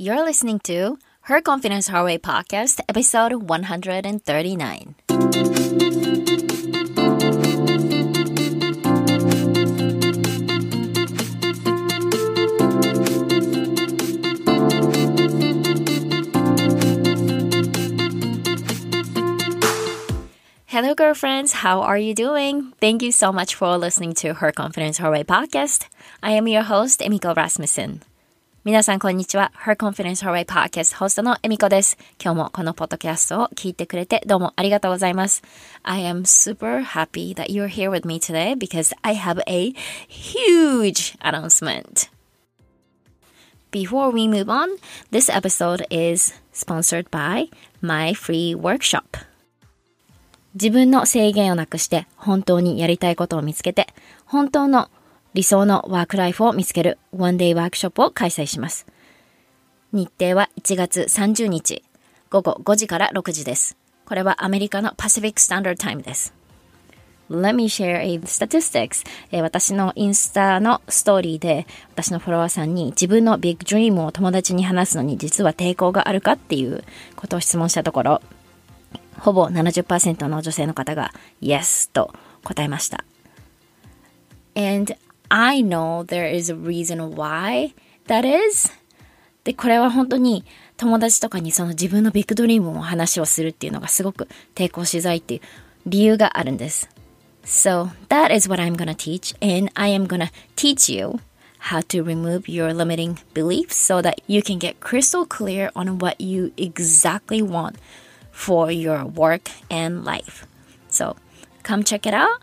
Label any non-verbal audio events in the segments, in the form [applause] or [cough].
You're listening to Her Confidence Her Way podcast, episode 139. Hello, girlfriends. How are you doing? Thank you so much for listening to Her Confidence Her Way podcast. I am your host, Emiko Rasmussen. 皆さん、こんにちは。Her Confidence Her Way Podcast ホストのエミコです。今日もこのポッドキャストを聞いてくれてどうもありがとうございます。I am super happy that you're here with me today because I have a huge announcement. Before we move on, this episode is sponsored by my free workshop. 自分の制限をなくして本当にやりたいことを見つけて本当の理想のワークライフを見つけるワンデイワークショップを開催します。日程は1月30日午後5時から6時です。これはアメリカのパシフィックスタンダードタイムです。Let me share a statistics、私のインスタのストーリーで私のフォロワーさんに自分のビッグドリームを友達に話すのに実は抵抗があるかっていうことを質問したところほぼ70%の女性の方が Yes と答えました。And I know there is a reason why that is. で、これは本当に友達とかにその自分のビッグドリームの話をするっていうのがすごく抵抗しづらいっていう理由があるんです。So, that is what I'm gonna teach, and I am gonna teach you how to remove your limiting beliefs so that you can get crystal clear on what you exactly want for your work and life. So, come check it out.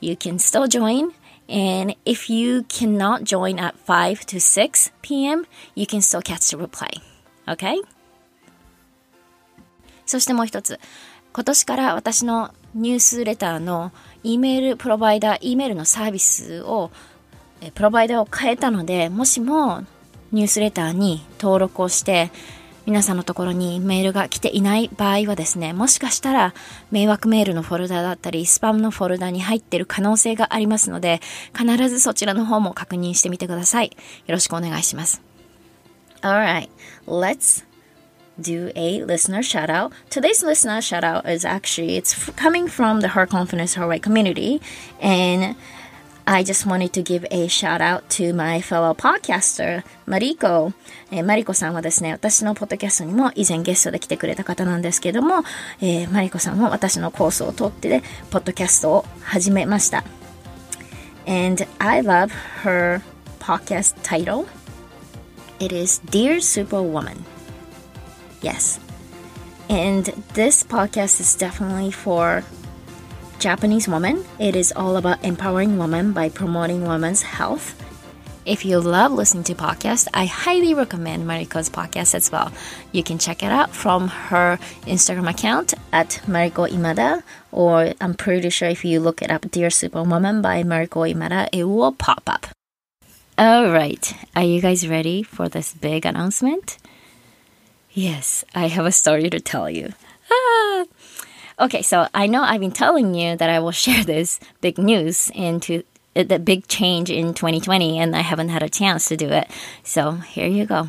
You can still join. And if you cannot join at 5 to 6 p.m., you can still catch the replay. Okay? そしてもう一つ。今年から私のニュースレターの E メールプロバイダー、E メールのサービスを、プロバイダーを変えたので、もしもニュースレターに登録をして、皆さんのところにメールが来ていない場合はですね、もしかしたら迷惑メールのフォルダだったり、スパムのフォルダに入ってる可能性がありますので、必ずそちらの方も確認してみてください。よろしくお願いします。Alright, let's do a listener shout out. Today's listener shout out is actually, it's coming from the Her Confidence Her Way community and I just wanted to give a shout out to my fellow podcaster, Mariko。えー、マリコさんはですね、私のポッドキャストにも以前ゲストで来てくれた方なんですけども、えー、マリコさんも私のコースを取って、ね、ポッドキャストを始めました。And eh, eh, I love her podcast title. It is Dear Superwoman. Yes. And this podcast is definitely for Japanese Woman. It is all about empowering women by promoting women's health. If you love listening to podcasts, I highly recommend Mariko's podcast as well. You can check it out from her Instagram account at Mariko Imada, or I'm pretty sure if you look it up, Dear Superwoman by Mariko Imada, it will pop up. All right, are you guys ready for this big announcement? Yes, I have a story to tell you. Ah! Okay, so I know I've been telling you that I will [laughs] share this big news into uh, the big change in 2020, and I haven't had a chance to do it. So here you go.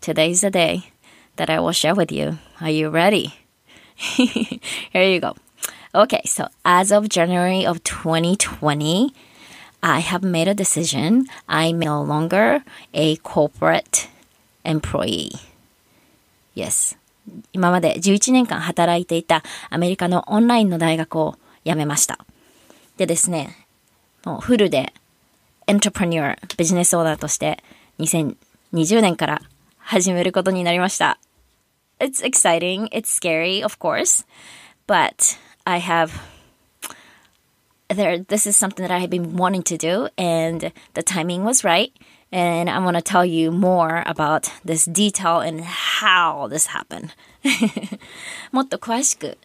Today's the day that I will share with you. Are you ready? [laughs] here you go. Okay, so as of January of 2020, I have made a decision. I'm no longer a corporate employee. Yes, 今まで11年間働いていたアメリカのオンラインの大学を辞めました。でですね、もうフルでエントプレニュー、ビジネスオーナーとして2020年から始めることになりました。It's exciting, it's scary, of course, but I have there this is something that I have been wanting to do and the timing was right. And i w a o n g to tell you more about this detail and how this happened. [laughs] もっと詳しく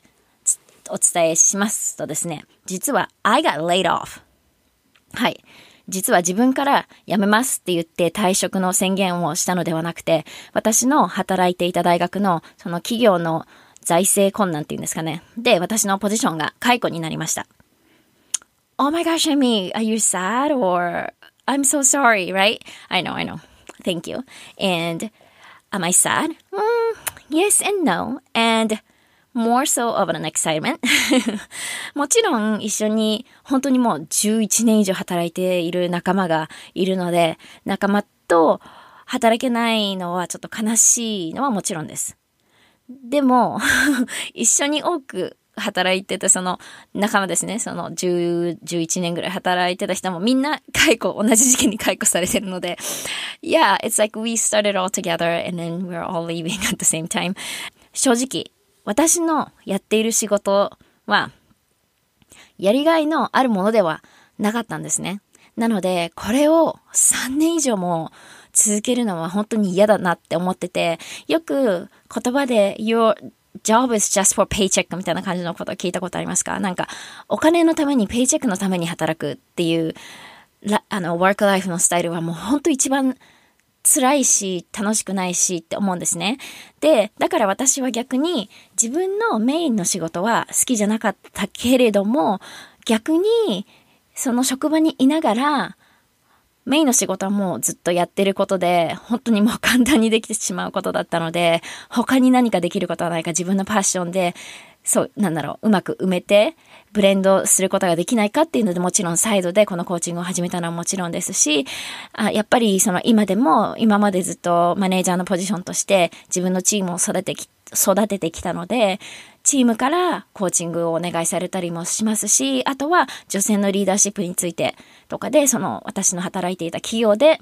お伝えしますとですね、実は I got laid off. はい。実は自分から辞めますって言って退職の宣言をしたのではなくて、私の働いていた大学のその企業の財政困難っていうんですかね。で、私のポジションが解雇になりました。Oh my gosh, Amy, are you sad or I'm so sorry, right? I know, I know. Thank you. And am I sad? Mm, yes and no. And more so of an excitement. もちろん一緒に本当にもう11年以上働いている仲間がいるので、仲間と働けないのはちょっと悲しいのはもちろんです。でも、一緒に多く働いてたその仲間ですね、その10、11年ぐらい働いてた人もみんな解雇、同じ時期に解雇されてるので、Yeah, it's like we started all together and then we're all leaving at the same time. 正直、私のやっている仕事は、やりがいのあるものではなかったんですね。なので、これを3年以上も続けるのは本当に嫌だなって思ってて、よく言葉で、Your job is just for paycheck みたいな感じのことを聞いたことありますかなんか、お金のために、ペイチェックのために働くっていう、あの、ワークライフのスタイルはもうほんと一番辛いし、楽しくないしって思うんですね。で、だから私は逆に自分のメインの仕事は好きじゃなかったけれども、逆にその職場にいながら、メインの仕事はもうずっとやってることで、本当にもう簡単にできてしまうことだったので、他に何かできることはないか自分のパッションで、そう、なんだろう、うまく埋めて、ブレンドすることができないかっていうので、もちろんサイドでこのコーチングを始めたのはもちろんですし、あやっぱりその今でも、今までずっとマネージャーのポジションとして自分のチームを育ててき育ててきたので、チームからコーチングをお願いされたりもしますし、あとは女性のリーダーシップについてとかで、その私の働いていた企業で、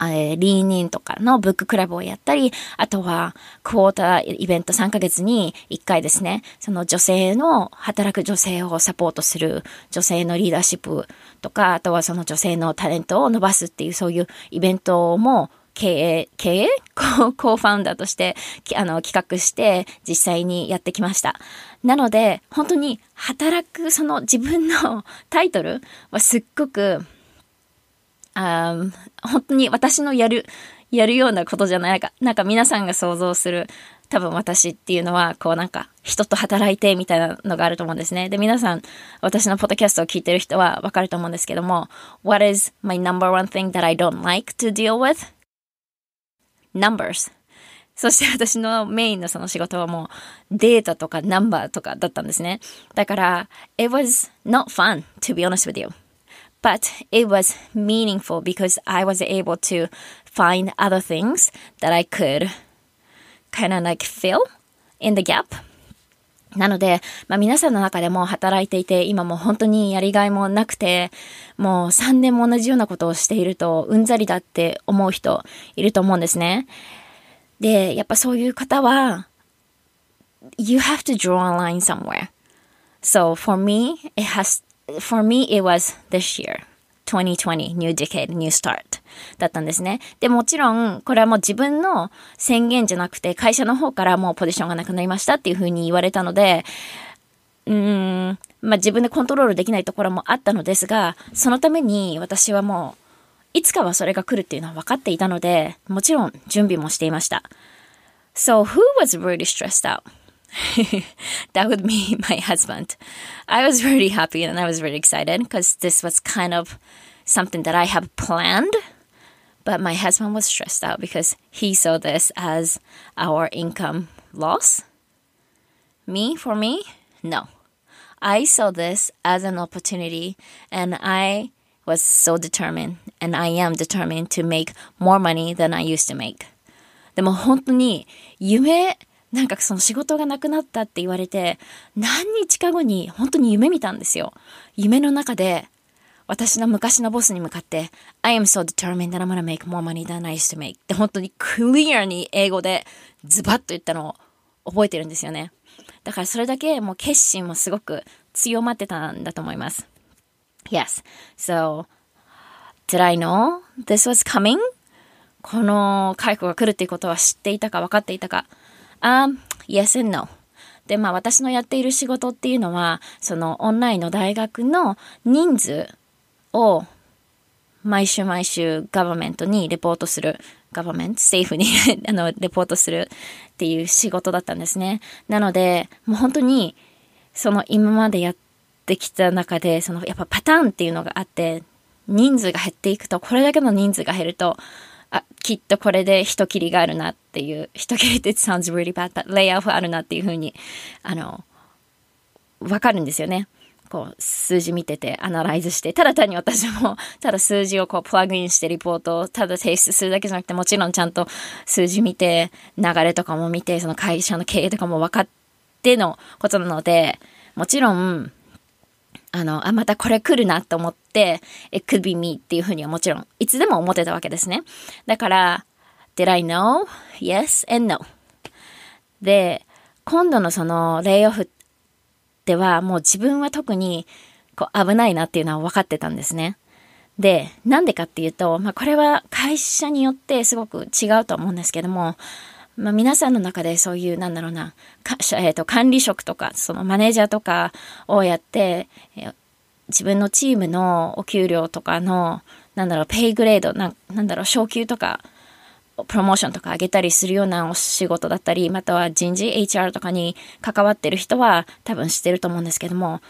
えー、リーニンとかのブッククラブをやったり、あとはクォーターイベント3ヶ月に1回ですね、その女性の、働く女性をサポートする女性のリーダーシップとか、あとはその女性のタレントを伸ばすっていうそういうイベントも経営、経営コーファウンダーとして、あの、企画して実際にやってきました。なので、本当に働く、その自分のタイトルはすっごく、あ本当に私のやる、やるようなことじゃないか。なんか皆さんが想像する、多分私っていうのは、こうなんか人と働いてみたいなのがあると思うんですね。で、皆さん、私のポッドキャストを聞いてる人はわかると思うんですけども、What is my number one thing that I don't like to deal with? numbers。そして私のメインのその仕事はもうデータとかナンバーとかだったんですね。だから、it was not fun, to be honest with you. But it was meaningful because I was able to find other things that I could kind of like fill in the gap. なので、まあ皆さんの中でも働いていて、今も本当にやりがいもなくて、もう3年も同じようなことをしていると、うんざりだって思う人いると思うんですね。で、やっぱそういう方は、you have to draw a line somewhere. So for me, it has, for me, it was this year. 2020 New Decade New Start だったんですね。で、もちろん、これはもう自分の宣言じゃなくて、会社の方からもうポジションがなくなりましたっていうふうに言われたので、うーん、まあ自分でコントロールできないところもあったのですが、そのために私はもう、いつかはそれが来るっていうのは分かっていたので、もちろん準備もしていました。So, who was really stressed out? [laughs] that would be [laughs] my husband. I was really happy and I was really excited because this was kind of something that I had planned. But my husband was stressed out because he saw this as our income loss. Me, for me, no. I saw this as an opportunity and I was so determined and I am determined to make more money than I used to make. でも本当に夢なんかその仕事がなくなったって言われて、何日か後に本当に夢見たんですよ。夢の中で、私の昔のボスに向かって、I am so determined that I'm gonna make more money than I used to make って本当にクリアに英語でズバッと言ったのを覚えてるんですよね。だからそれだけもう決心もすごく強まってたんだと思います。Yes. So, did I know this was coming? この解雇が来るっていうことは知っていたか分かっていたか。Um, yes and no. で、まあ私のやっている仕事っていうのは、そのオンラインの大学の人数を毎週毎週ガバメントにレポートする、ガバメント、政府に [laughs] あの、レポートするっていう仕事だったんですね。なので、もう本当に、その今までやってきた中で、そのやっぱパターンっていうのがあって、人数が減っていくと、これだけの人数が減ると、あ、きっとこれで人切りがあるなっていう、人切りって sounds really bad, but lay off あるなっていうふうに、あの、わかるんですよね。こう、数字見てて、アナライズして、ただ単に私も、[laughs] ただ数字をこう、プラグインしてリポートをただ提出するだけじゃなくて、もちろんちゃんと数字見て、流れとかも見て、その会社の経営とかも分かってのことなので、もちろん、あの、あ、またこれ来るなと思って、it could be me っていうふうにはもちろん、いつでも思ってたわけですね。だから、did I know? Yes and no. で、今度のそのレイオフではもう自分は特にこう危ないなっていうのは分かってたんですね。で、なんでかっていうと、まあこれは会社によってすごく違うと思うんですけども、まあ、皆さんの中でそういう、なんだろうな、えー、と管理職とか、そのマネージャーとかをやって、えー、自分のチームのお給料とかの、なんだろう、ペイグレード、ななんだろう、昇給とか、プロモーションとか上げたりするようなお仕事だったり、または人事 HR とかに関わってる人は多分知ってると思うんですけども、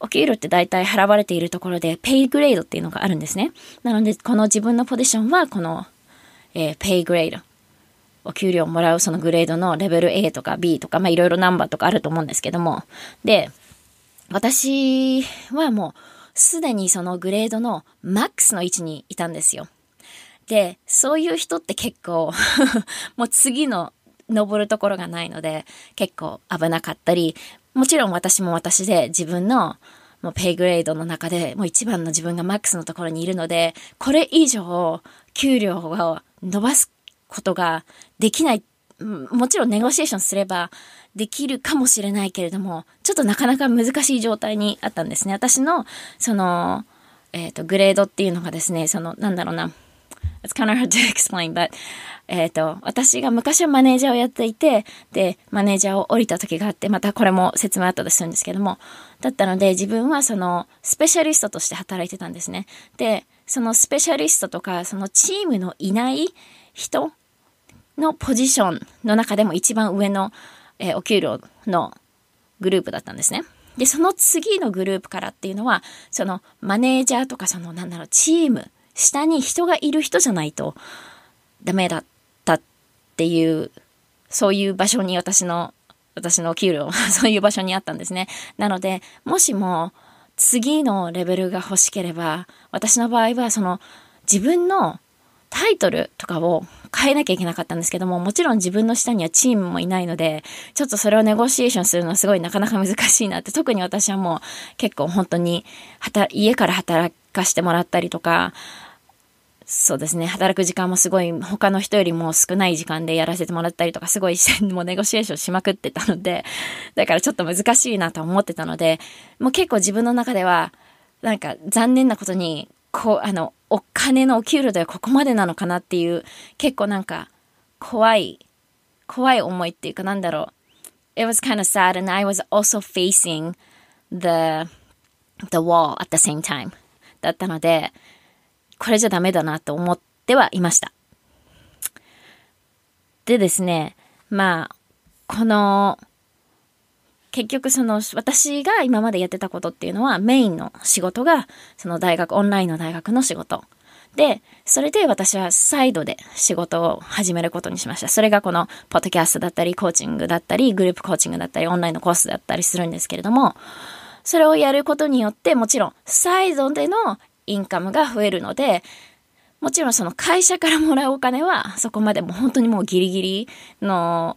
お給料って大体払われているところで、ペイグレードっていうのがあるんですね。なので、この自分のポジションは、この、えー、ペイグレード。お給料もらうそのグレードのレベル A とか B とか、まあいろいろナンバーとかあると思うんですけども。で、私はもうすでにそのグレードのマックスの位置にいたんですよ。で、そういう人って結構 [laughs] もう次の登るところがないので結構危なかったり、もちろん私も私で自分のもうペイグレードの中でもう一番の自分がマックスのところにいるので、これ以上給料を伸ばすことができない、もちろんネゴシエーションすればできるかもしれないけれども、ちょっとなかなか難しい状態にあったんですね。私の、その、えっ、ー、と、グレードっていうのがですね、その、なんだろうな、It's kind of hard to explain, but, えっと、私が昔はマネージャーをやっていて、で、マネージャーを降りた時があって、またこれも説明後でするんですけども、だったので自分はその、スペシャリストとして働いてたんですね。で、そのスペシャリストとか、そのチームのいない人のポジションの中でも一番上の、えー、お給料のグループだったんですね。で、その次のグループからっていうのは、そのマネージャーとかそのなんだろう、チーム、下に人がいる人じゃないとダメだったっていう、そういう場所に私の、私のお給料は [laughs] そういう場所にあったんですね。なので、もしも、次のレベルが欲しければ、私の場合はその自分のタイトルとかを変えなきゃいけなかったんですけども、もちろん自分の下にはチームもいないので、ちょっとそれをネゴシエーションするのはすごいなかなか難しいなって、特に私はもう結構本当に、家から働かしてもらったりとか、そうですね、働く時間もすごい他の人よりも少ない時間でやらせてもらったりとか、すごいもう [laughs] ネゴシエーションしまくってたので、だからちょっと難しいなと思ってたので、もう結構自分の中では、なんか残念なことに、こう、あの、お金のお給料ではここまでなのかなっていう、結構なんか怖い、怖い思いっていうかなんだろう。It was kind of sad and I was also facing the, the wall at the same time だったので、これじゃダメだなと思ってはいました。でですね、まあ、この、結局その私が今までやってたことっていうのはメインの仕事がその大学オンラインの大学の仕事でそれで私はサイドで仕事を始めることにしましたそれがこのポッドキャストだったりコーチングだったりグループコーチングだったりオンラインのコースだったりするんですけれどもそれをやることによってもちろんサイドでのインカムが増えるので、もちろんその会社からもらうお金はそこまでも本当にもうギリギリの、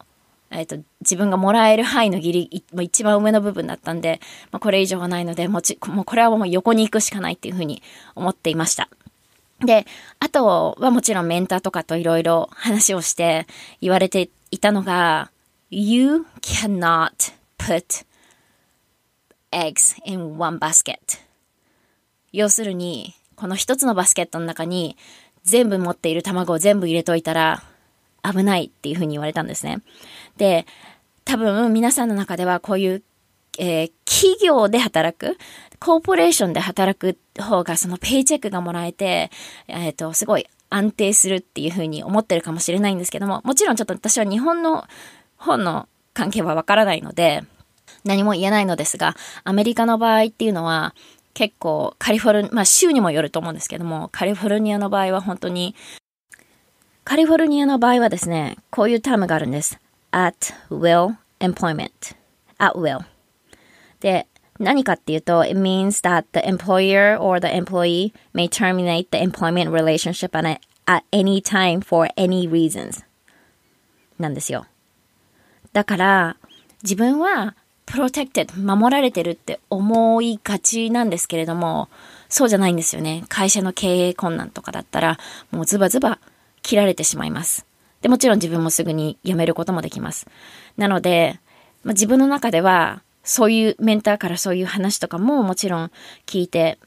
えっ、ー、と、自分がもらえる範囲のギリ、一番上の部分だったんで、まあ、これ以上はないので、もち、もうこれはもう横に行くしかないっていうふうに思っていました。で、あとはもちろんメンターとかといろいろ話をして言われていたのが、You cannot put eggs in one basket. 要するに、この一つのバスケットの中に全部持っている卵を全部入れといたら危ないっていうふうに言われたんですね。で、多分皆さんの中ではこういう、えー、企業で働く、コーポレーションで働く方がそのペイチェックがもらえて、えっ、ー、と、すごい安定するっていうふうに思ってるかもしれないんですけども、もちろんちょっと私は日本の本の関係はわからないので、何も言えないのですが、アメリカの場合っていうのは、結構カリフォルニア、まあ州にもよると思うんですけども、カリフォルニアの場合は本当に、カリフォルニアの場合はですね、こういうタームがあるんです。at will employment. at will. で、何かっていうと、it means that the employer or the employee may terminate the employment relationship at, at any time for any reasons. なんですよ。だから、自分はプロテクテッド、守られてるって思いがちなんですけれども、そうじゃないんですよね。会社の経営困難とかだったら、もうズバズバ切られてしまいます。で、もちろん自分もすぐに辞めることもできます。なので、まあ、自分の中では、そういうメンターからそういう話とかももちろん聞いて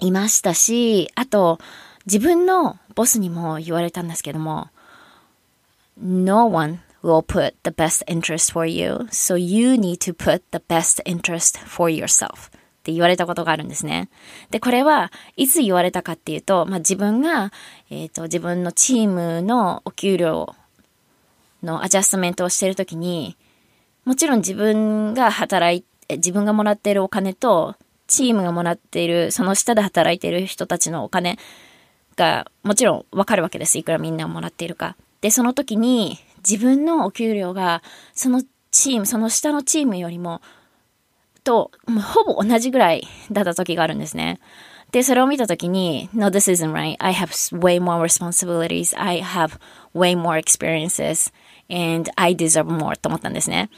いましたし、あと、自分のボスにも言われたんですけども、No one will put the best interest for you. So you need to put the best interest for yourself. って言われたことがあるんですね。で、これはいつ言われたかっていうと、まあ、自分が、えっ、ー、と、自分のチームのお給料のアジャストメントをしてるときに、もちろん自分が働いて、自分がもらっているお金と、チームがもらっている、その下で働いている人たちのお金が、もちろんわかるわけです。いくらみんなもらっているか。で、その時に、自分のお給料がそのチーム、その下のチームよりも、と、ほぼ同じぐらいだった時があるんですね。で、それを見た時に、No, this isn't right. I have way more responsibilities. I have way more experiences. And I deserve more と思ったんですね。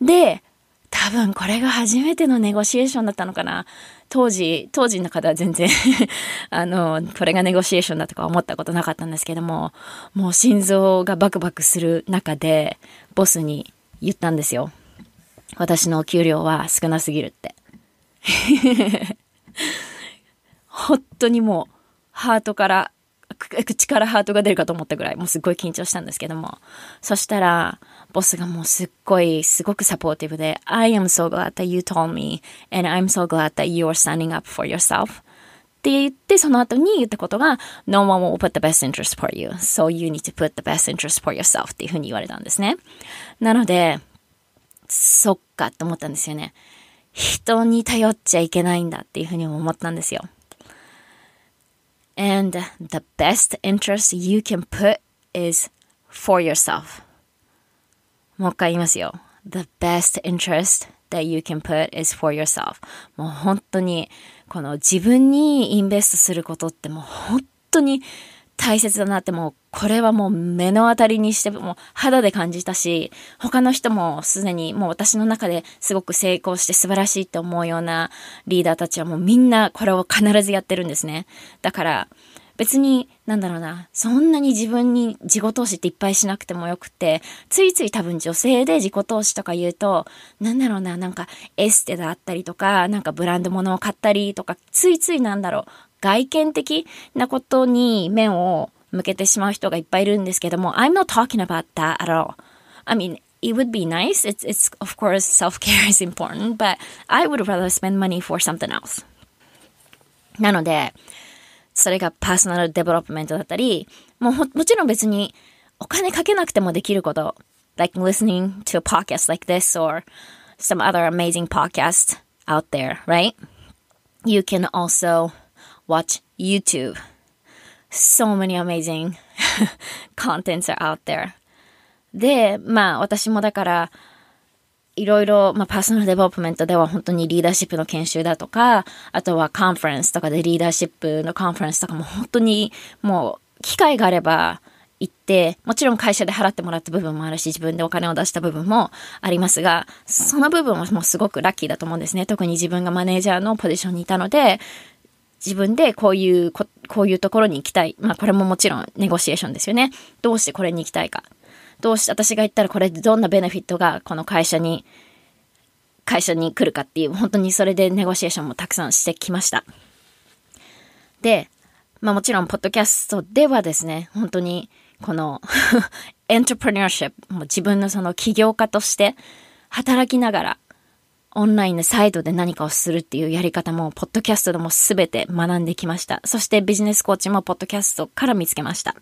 で、多分これが初めてのネゴシエーションだったのかな。当時、当時の方は全然 [laughs] あの、これがネゴシエーションだとか思ったことなかったんですけども、もう心臓がバクバクする中で、ボスに言ったんですよ。私のお給料は少なすぎるって。[laughs] 本当にもう、ハートから口からハートが出るかと思ったぐらい、もうすっごい緊張したんですけども。そしたら、ボスがもうすっごい、すごくサポーティブで、I am so glad that you told me, and I'm so glad that you are standing up for yourself. って言って、その後に言ったことが、No one will put the best interest for you, so you need to put the best interest for yourself っていうふうに言われたんですね。なので、そっかと思ったんですよね。人に頼っちゃいけないんだっていうふうに思ったんですよ。And the best interest you can put is for yourself. もう一回言いますよ。The best interest that you can put is for yourself. もう本当に、この自分にインベストすることってもう本当に大切だなってもう、これはもう目の当たりにして、もう肌で感じたし、他の人もすでにもう私の中ですごく成功して素晴らしいって思うようなリーダーたちはもうみんなこれを必ずやってるんですね。だから、別に、なんだろうな、そんなに自分に自己投資っていっぱいしなくてもよくて、ついつい多分女性で自己投資とか言うと、なんだろうな、なんかエステだったりとか、なんかブランド物を買ったりとか、ついついなんだろう、外見的なことに面を向けてしまう人がいっぱいいるんですけども、I'm not talking about that at all. I mean, it would be nice. It's, it's of course, self care is important, but I would rather spend money for something else. なので、それがパーソナルデベロップメントだったり、もうもちろん別にお金かけなくてもできること、like listening to a podcast like this or some other amazing podcast out there, right? You can also watch YouTube. So many amazing [laughs] contents are out there. で、まあ私もだから、いろいろ、まあ、パーソナルデベロップメントでは本当にリーダーシップの研修だとか、あとはカンファレンスとかでリーダーシップのカンファレンスとかも本当にもう機会があれば行って、もちろん会社で払ってもらった部分もあるし、自分でお金を出した部分もありますが、その部分はもうすごくラッキーだと思うんですね。特に自分がマネージャーのポジションにいたので、自分でこういうこ、こういうところに行きたい。まあこれももちろんネゴシエーションですよね。どうしてこれに行きたいか。どうして私が行ったらこれどんなベネフィットがこの会社に、会社に来るかっていう、本当にそれでネゴシエーションもたくさんしてきました。で、まあもちろん、ポッドキャストではですね、本当に、このエントプレニーシップ、もう自分のその起業家として働きながら、オンラインでイトで何かをするっていうやり方も、ポッドキャストでもすべて学んできました。そしてビジネスコーチもポッドキャストから見つけました。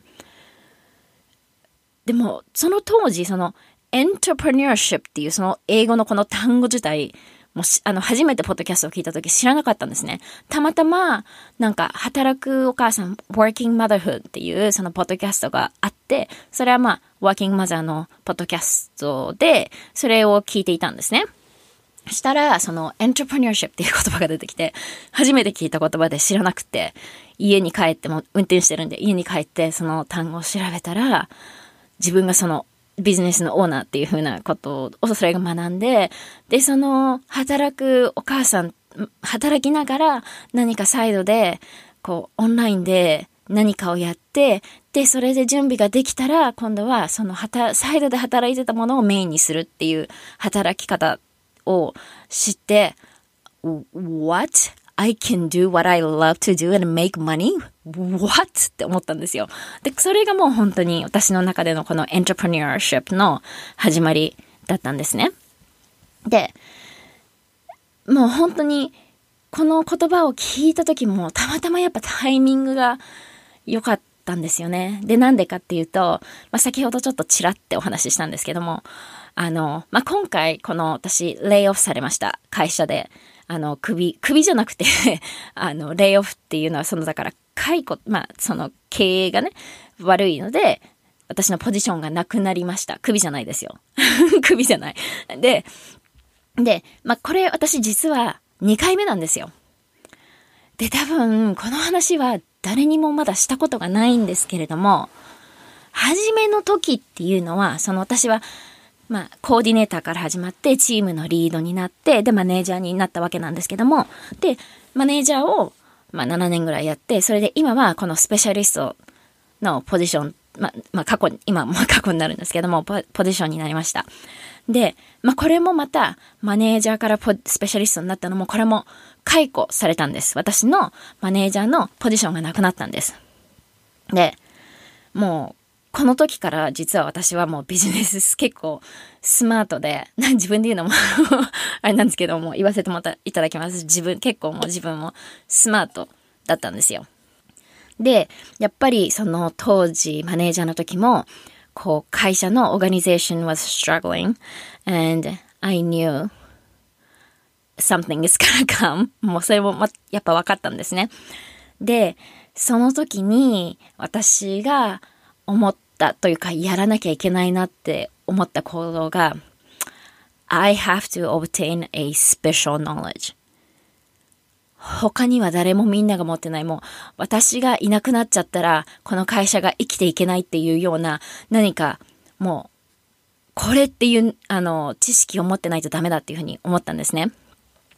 でも、その当時、その、エントプレニーシップっていうその英語のこの単語自体、もし、あの、初めてポッドキャストを聞いた時知らなかったんですね。たまたま、なんか、働くお母さん、Working Motherhood っていう、そのポッドキャストがあって、それはまあ、Working Mother のポッドキャストで、それを聞いていたんですね。したら、その、エントプレニーシップっていう言葉が出てきて、初めて聞いた言葉で知らなくて、家に帰っても、運転してるんで、家に帰ってその単語を調べたら、自分がその、ビジネスのオーナーっていうふうなことを、それが学んで、で、その、働くお母さん、働きながら、何かサイドで、こう、オンラインで何かをやって、で、それで準備ができたら、今度は、その、はた、サイドで働いてたものをメインにするっていう働き方を知って、What? I can do what I love to do and make money? What? って思ったんですよ。で、それがもう本当に私の中でのこのエントプレニアシップの始まりだったんですね。で、もう本当にこの言葉を聞いた時もたまたまやっぱタイミングが良かったんですよね。で、なんでかっていうと、まあ、先ほどちょっとちらってお話ししたんですけども、あの、まあ、今回、この私、レイオフされました。会社で。あの、首、首じゃなくて [laughs] あの、レイオフっていうのは、その、だから、解雇、まあ、その、経営がね、悪いので、私のポジションがなくなりました。首じゃないですよ。[laughs] 首じゃない。で、で、まあ、これ私実は2回目なんですよ。で、多分、この話は誰にもまだしたことがないんですけれども、初めの時っていうのは、その私は、まあ、コーディネーターから始まって、チームのリードになって、で、マネージャーになったわけなんですけども、で、マネージャーを、まあ、7年ぐらいやって、それで今はこのスペシャリストのポジション、まあ、まあ、過去今も [laughs] 過去になるんですけども、ポジションになりました。で、まあ、これもまた、マネージャーからスペシャリストになったのも、これも解雇されたんです。私のマネージャーのポジションがなくなったんです。で、もう、この時から実は私はもうビジネス結構スマートで、[laughs] 自分で言うのもあれなんですけども、言わせてもらいただきます。自分、結構もう自分もスマートだったんですよ。で、やっぱりその当時マネージャーの時も、こう会社のオーガニゼーション was struggling and I knew something is gonna come もうそれも、ま、やっぱ分かったんですね。で、その時に私が思っったというか、やらなきゃいけないなって思った行動が、I have to obtain a special knowledge. 他には誰もみんなが持ってない、もう私がいなくなっちゃったら、この会社が生きていけないっていうような、何かもう、これっていう、あの、知識を持ってないとダメだっていうふうに思ったんですね。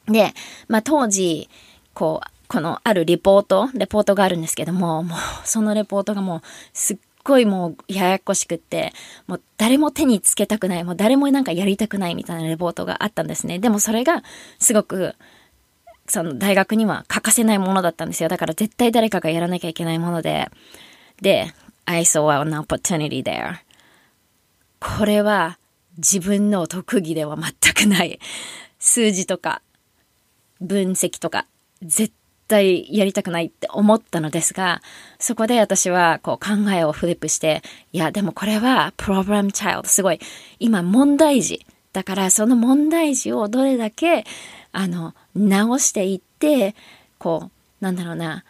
で、まあ当時、こう、このあるリポート、レポートがあるんですけども、もうそのレポートがもうすっごいもうややこしくって、もう誰も手につけたくない、もう誰もなんかやりたくないみたいなレポートがあったんですね。でもそれがすごく、その大学には欠かせないものだったんですよ。だから絶対誰かがやらなきゃいけないもので。で、I saw an opportunity there. これは自分の特技では全くない。数字とか、分析とか、絶対やりたくないって思ったのですが、そこで私はこう考えをフリップして、いや、でもこれはプログラムチャイルド、すごい、今問題児。だからその問題児をどれだけ、あの、直していって、こう、なんだろうな、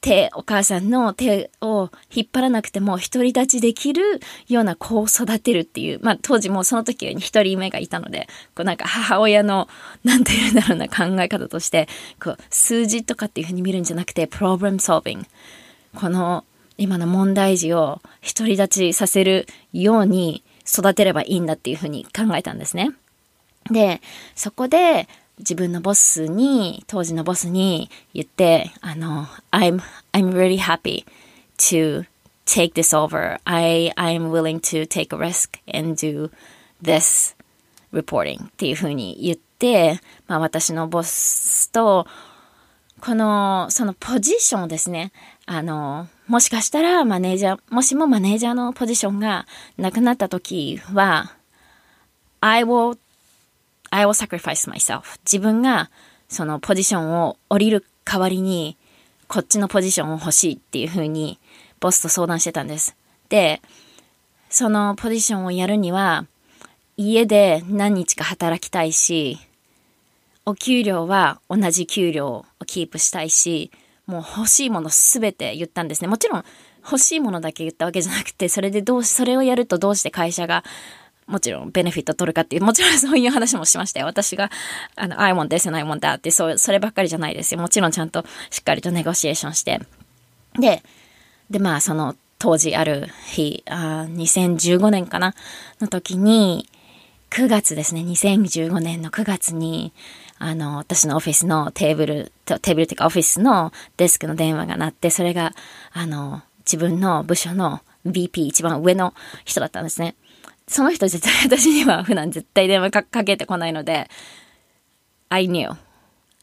手、お母さんの手を引っ張らなくても独り立ちできるような子を育てるっていう、まあ当時もうその時に一人目がいたので、こうなんか母親の、なんて言うんだろうな考え方として、こう数字とかっていうふうに見るんじゃなくて、プロブレムソービング。この今の問題児を独り立ちさせるように育てればいいんだっていうふうに考えたんですね。で、そこで、自分のボスに、当時のボスに言って、あの、I'm, I'm really happy to take this over. I, I'm willing to take a risk and do this reporting っていうふうに言って、まあ私のボスと、この、そのポジションをですね、あの、もしかしたらマネージャー、もしもマネージャーのポジションがなくなった時は、I will I will sacrifice myself. 自分がそのポジションを降りる代わりに、こっちのポジションを欲しいっていう風に、ボスと相談してたんです。で、そのポジションをやるには、家で何日か働きたいし、お給料は同じ給料をキープしたいし、もう欲しいものすべて言ったんですね。もちろん欲しいものだけ言ったわけじゃなくて、それでどうそれをやるとどうして会社がもちろんベネフィット取るかっていう、[laughs] もちろんそういう話もしましたよ。私が、あの、I want this and I want that って、そう、そればっかりじゃないですよ。もちろんちゃんとしっかりとネゴシエーションして。で、で、まあ、その、当時ある日、あ2015年かなの時に、9月ですね、2015年の9月に、あの、私のオフィスのテーブル、テーブルっていうかオフィスのデスクの電話が鳴って、それが、あの、自分の部署の VP、一番上の人だったんですね。その人絶対私には普段絶対電話かけてこないので、I knew.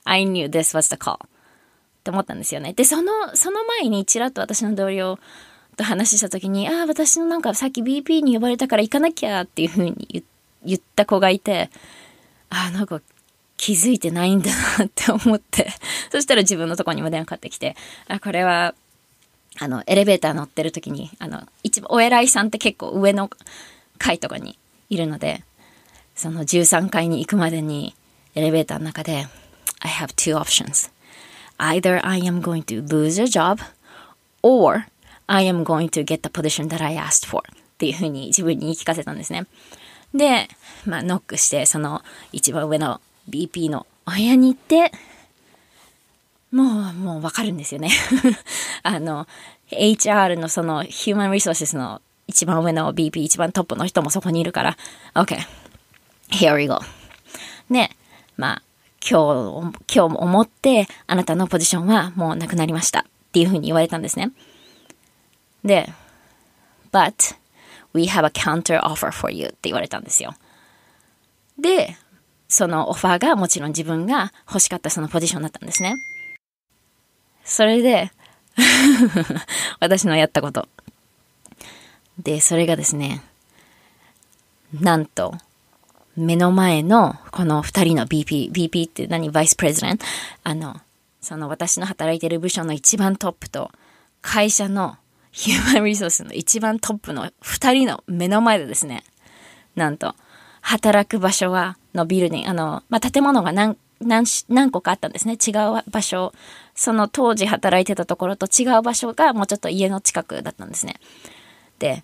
I knew this was the call. って思ったんですよね。で、その、その前にちらっと私の同僚と話した時に、ああ、私のなんかさっき BP に呼ばれたから行かなきゃっていうふうに言った子がいて、ああ、なんか気づいてないんだなって思って、[laughs] そしたら自分のとこにも電話かかってきて、あ、これは、あの、エレベーター乗ってる時に、あの、一番お偉いさんって結構上の階とかにいるので、その13階に行くまでにエレベーターの中で、I have two options. Either I am going to lose a job or I am going to get the position that I asked for っていうふうに自分に言い聞かせたんですね。で、まあ、ノックして、その一番上の BP のお部屋に行って、もう、もうわかるんですよねあの、HR のその Human Resources の一番上の BP、一番トップの人もそこにいるから、OK, here we go. ね。まあ、今日、今日も思って、あなたのポジションはもうなくなりましたっていうふうに言われたんですね。で、but we have a counter offer for you って言われたんですよ。で、そのオファーがもちろん自分が欲しかったそのポジションだったんですね。それで [laughs] 私のやったこと。で、それがですね、なんと、目の前のこの2人の BP、BP って何バイスプレゼンあの、その私の働いてる部署の一番トップと、会社のヒューマンリソースの一番トップの2人の目の前でですね、なんと、働く場所は、のビルに、あの、まあ、建物が何、何、何個かあったんですね。違う場所、その当時働いてたところと違う場所がもうちょっと家の近くだったんですね。って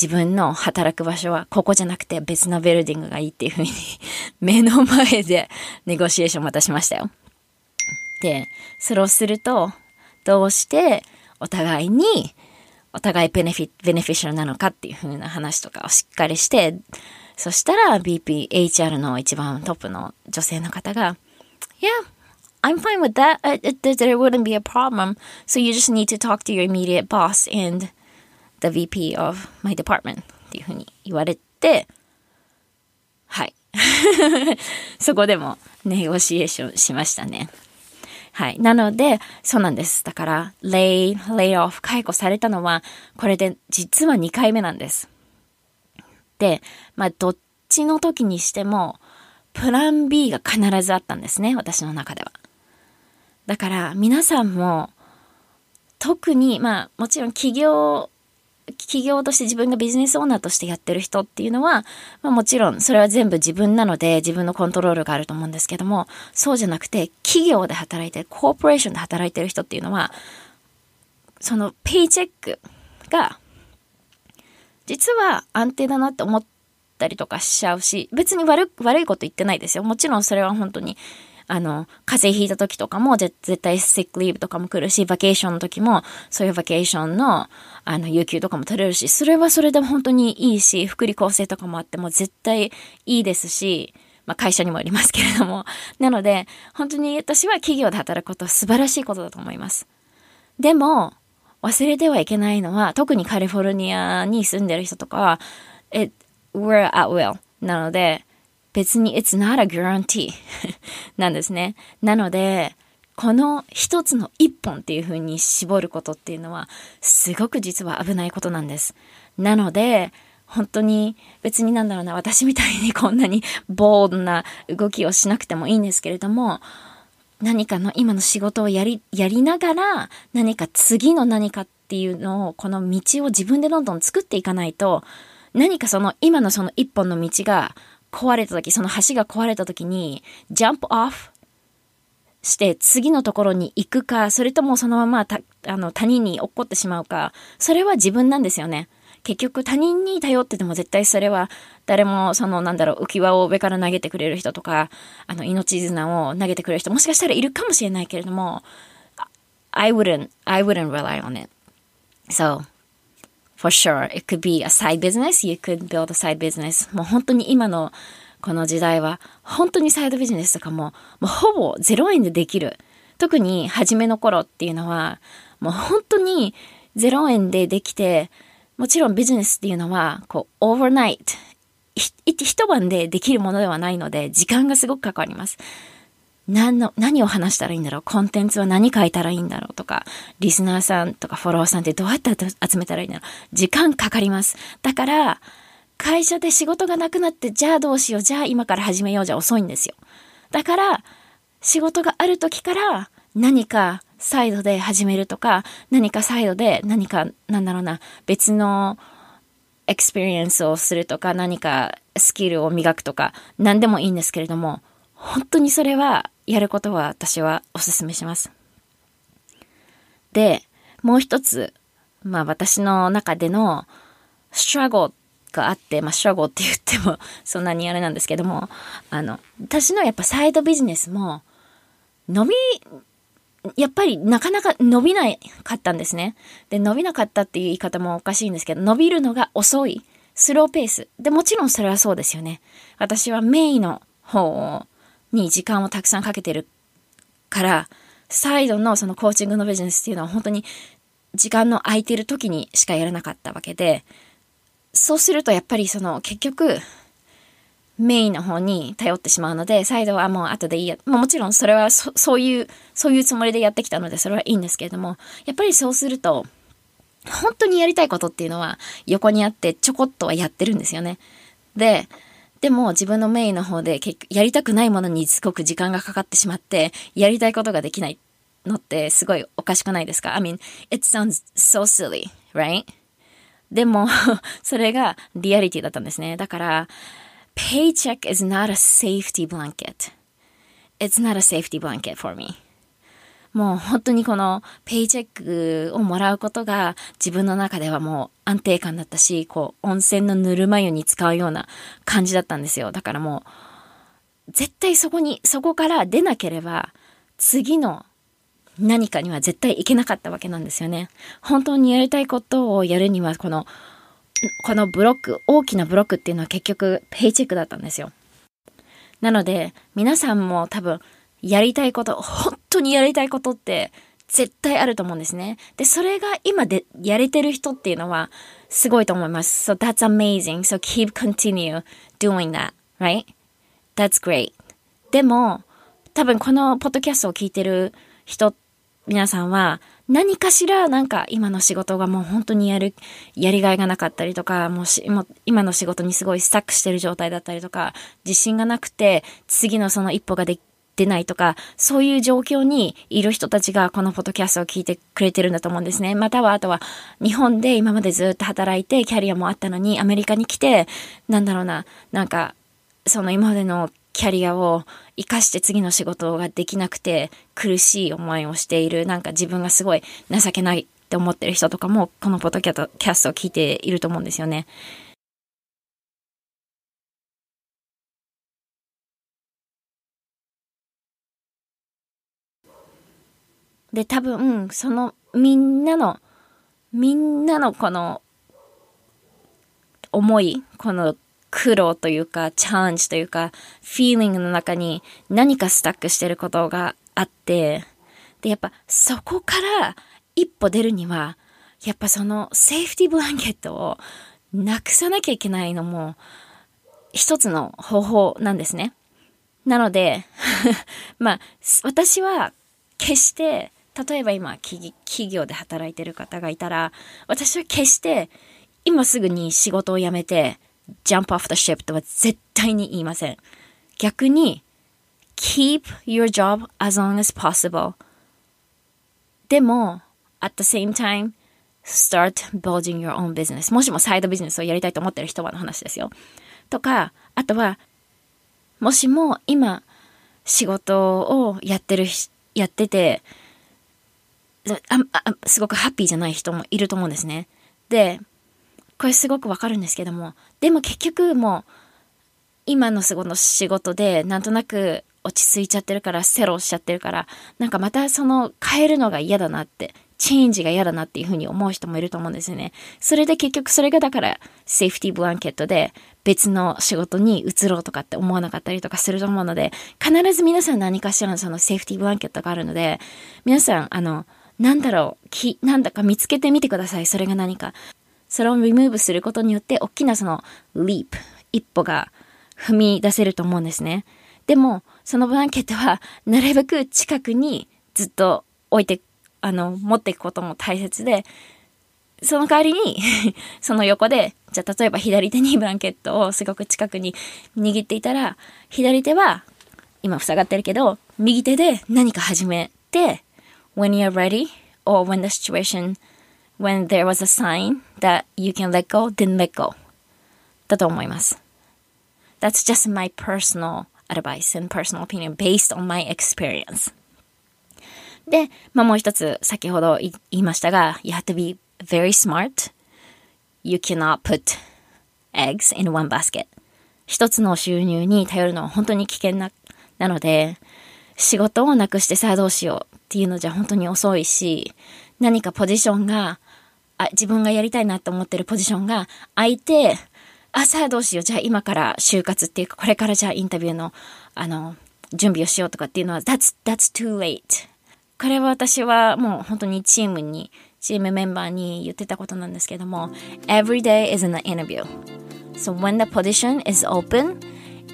自分の働く場所はここじゃなくて別のビルディングがいいっていうふうに [laughs] 目の前でネゴシエーションまたしましたよ。で、それをするとどうしてお互いにお互いベネフィベネフィシャルなのかっていうふうな話とかをしっかりしてそしたら BPHR の一番トップの女性の方が「Yeah, I'm fine with that. There wouldn't be a problem. So you just need to talk to your immediate boss and the VP of my department っていうふうに言われて、はい。[laughs] そこでもネゴシエーションしましたね。はい。なので、そうなんです。だから、レイ、レイオフ、解雇されたのは、これで実は2回目なんです。で、まあ、どっちの時にしても、プラン B が必ずあったんですね、私の中では。だから、皆さんも、特に、まあ、もちろん企業企業として自分がビジネスオーナーとしてやってる人っていうのは、まあ、もちろんそれは全部自分なので自分のコントロールがあると思うんですけどもそうじゃなくて企業で働いてるコーポレーションで働いてる人っていうのはそのペイチェックが実は安定だなって思ったりとかしちゃうし別に悪悪いこと言ってないですよもちろんそれは本当にあの、風邪ひいた時とかも、絶対シックリーブとかも来るし、バケーションの時も、そういうバケーションの、あの、有給とかも取れるし、それはそれで本当にいいし、福利厚生とかもあって、も絶対いいですし、まあ、会社にもありますけれども。[laughs] なので、本当に私は企業で働くことは素晴らしいことだと思います。でも、忘れてはいけないのは、特にカリフォルニアに住んでる人とかは、it, we're at will なので、別に it's not a guarantee [laughs] なんですね。なので、この一つの一本っていう風に絞ることっていうのはすごく実は危ないことなんです。なので、本当に別になんだろうな、私みたいにこんなにボードな動きをしなくてもいいんですけれども、何かの今の仕事をやり、やりながら何か次の何かっていうのを、この道を自分でどんどん作っていかないと、何かその今のその一本の道が壊れた時、その橋が壊れた時に、ジャンプオフして次のところに行くか、それともそのままた、あの、他人に落っこってしまうか、それは自分なんですよね。結局他人に頼ってても絶対それは誰もそのなんだろう浮き輪を上から投げてくれる人とかあの命綱を投げてくれる人もしかしたらいるかもしれないけれども I wouldn't I wouldn't rely on it so for sure. It could be a side business. You could build a side business. もう本当に今のこの時代は本当にサイドビジネスとかももうほぼ0円でできる。特に初めの頃っていうのはもう本当に0円でできてもちろんビジネスっていうのはこうオーバーナイト一晩でできるものではないので時間がすごくかかります。何の、何を話したらいいんだろうコンテンツは何書いたらいいんだろうとか、リスナーさんとかフォロワーさんってどうやって集めたらいいんだろう時間かかります。だから、会社で仕事がなくなって、じゃあどうしよう、じゃあ今から始めようじゃ遅いんですよ。だから、仕事がある時から何かサイドで始めるとか、何かサイドで何か、なんだろうな、別のエクスペリエンスをするとか、何かスキルを磨くとか、何でもいいんですけれども、本当にそれはやることは私はおすすめします。で、もう一つ、まあ私の中でのストラゴがあって、まあストラゴって言っても [laughs] そんなにあれなんですけども、あの、私のやっぱサイドビジネスも伸び、やっぱりなかなか伸びなかったんですね。で、伸びなかったっていう言い方もおかしいんですけど、伸びるのが遅い。スローペース。で、もちろんそれはそうですよね。私はメイの方をに時間をたくさんかけてるから、再度のそのコーチングのビジネスっていうのは本当に時間の空いてる時にしかやらなかったわけで、そうするとやっぱりその結局、メインの方に頼ってしまうので、再度はもう後でいいや。もちろんそれはそそういう、そういうつもりでやってきたのでそれはいいんですけれども、やっぱりそうすると、本当にやりたいことっていうのは横にあってちょこっとはやってるんですよね。で、でも自分のメインの方で結やりたくないものにすごく時間がかかってしまって、やりたいことができないのってすごいおかしくないですか ?I mean, it sounds so silly, right? でもそれがリアリティだったんですね。だから、paycheck is not a safety blanket. It's not a safety blanket for me. もう本当にこのペイチェックをもらうことが自分の中ではもう安定感だったし、こう温泉のぬるま湯に使うような感じだったんですよ。だからもう絶対そこに、そこから出なければ次の何かには絶対いけなかったわけなんですよね。本当にやりたいことをやるにはこの、このブロック、大きなブロックっていうのは結局ペイチェックだったんですよ。なので皆さんも多分やりたいこと、本にやりたいことって絶対あると思うんですね。で、それが今でやれてる人っていうのはすごいと思います。So that's amazing. So keep continue doing that, right? That's great. でも、多分このポッドキャストを聞いてる人、皆さんは何かしらなんか今の仕事がもう本当にやる、やりがいがなかったりとか、もうし、もう今の仕事にすごいスタックしてる状態だったりとか、自信がなくて次のその一歩ができ出ないとか、そういう状況にいる人たちがこのポッドキャストを聞いてくれてるんだと思うんですね。または、あとは、日本で今までずっと働いて、キャリアもあったのに、アメリカに来て、なんだろうな、なんか、その今までのキャリアを生かして次の仕事ができなくて苦しい思いをしている、なんか自分がすごい情けないって思ってる人とかも、このポッドキャストを聞いていると思うんですよね。で、多分、そのみんなの、みんなのこの、思い、この苦労というか、チャレンジというか、フィーリングの中に何かスタックしてることがあって、で、やっぱそこから一歩出るには、やっぱそのセーフティーブランケットをなくさなきゃいけないのも、一つの方法なんですね。なので [laughs] まあ、私は決して例えば今企業で働いてる方がいたら私は決して今すぐに仕事を辞めてジャンプオフ the ship とは絶対に言いません逆に keep your job as long as possible でも at the same time start building your own business もしもサイドビジネスをやりたいと思ってる人はの話ですよとかあとはもしも今仕事をやってるやっててすごくハッピーじゃない人もいると思うんですね。で、これすごくわかるんですけども、でも結局もう、今のの仕事でなんとなく落ち着いちゃってるから、セロしちゃってるから、なんかまたその変えるのが嫌だなって、チェンジが嫌だなっていうふうに思う人もいると思うんですよね。それで結局それがだからセーフティーブランケットで別の仕事に移ろうとかって思わなかったりとかすると思うので、必ず皆さん何かしらのそのセーフティーブランケットがあるので、皆さんあの、なんだろう、なんだか見つけてみてください。それが何か。それをリムーブすることによって、大きなその、リープ、一歩が踏み出せると思うんですね。でも、そのブランケットは、なるべく近くにずっと置いて、あの、持っていくことも大切で、その代わりに [laughs] その横で、じゃあ例えば左手にブランケットをすごく近くに握っていたら、左手は、今塞がってるけど、右手で何か始めて、when you're ready or when the situation when there was a sign that you can let go, then let go. だと思います。That's just my personal advice and personal opinion based on my experience. で、まあ、もう一つ先ほど言いましたが、You have to be very smart. You cannot put eggs in one basket. 一つの収入に頼るのは本当に危険な、なので、仕事をなくしてさあどうしよう。っていうのじゃ本当に遅いし、何かポジションが、あ自分がやりたいなと思ってるポジションが空いて、あ、さあどうしよう。じゃあ今から就活っていうか、これからじゃあインタビューの、あの、準備をしようとかっていうのは、that's, that's too late. これは私はもう本当にチームに、チームメンバーに言ってたことなんですけども、every day is an interview. So when the position is open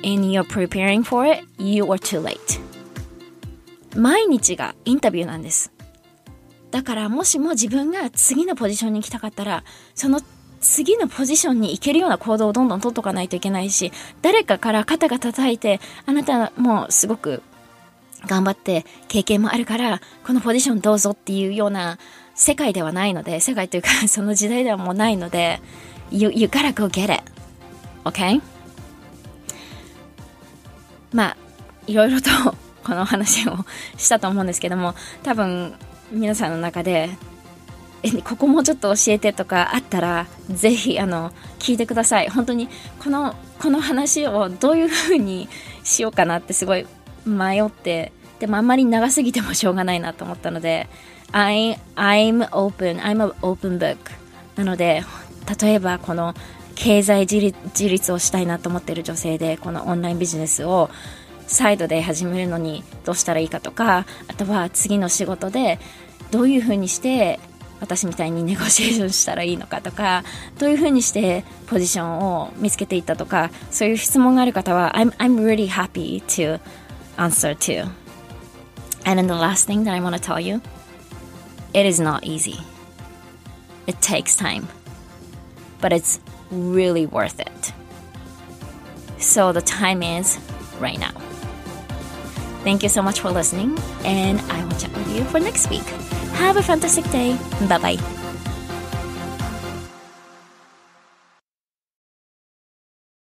and you're preparing for it, you are too late. 毎日がインタビューなんですだからもしも自分が次のポジションに行きたかったらその次のポジションに行けるような行動をどんどん取っとかないといけないし誰かから肩が叩いてあなたもうすごく頑張って経験もあるからこのポジションどうぞっていうような世界ではないので世界というか [laughs] その時代ではもうないので You, you gotta go get it OK? まあいろいろとこの話をしたと思うんですけども多分皆さんの中でえここもちょっと教えてとかあったらぜひあの聞いてください本当にこのこの話をどういう風にしようかなってすごい迷ってでもあんまり長すぎてもしょうがないなと思ったので I, I'm open I'm an open book なので例えばこの経済自立をしたいなと思っている女性でこのオンラインビジネスをサイドで始めるのにどうしたらいいかとかあとは次の仕事でどういうふうにして私みたいにネゴシエーションしたらいいのかとかどういうふうにしてポジションを見つけていったとかそういう質問がある方は I'm, I'm really happy to answer to and then the last thing that I want to tell you it is not easy it takes time but it's really worth it so the time is right now Thank you so much for listening, and I will chat with you for next week. Have a fantastic day. Bye bye.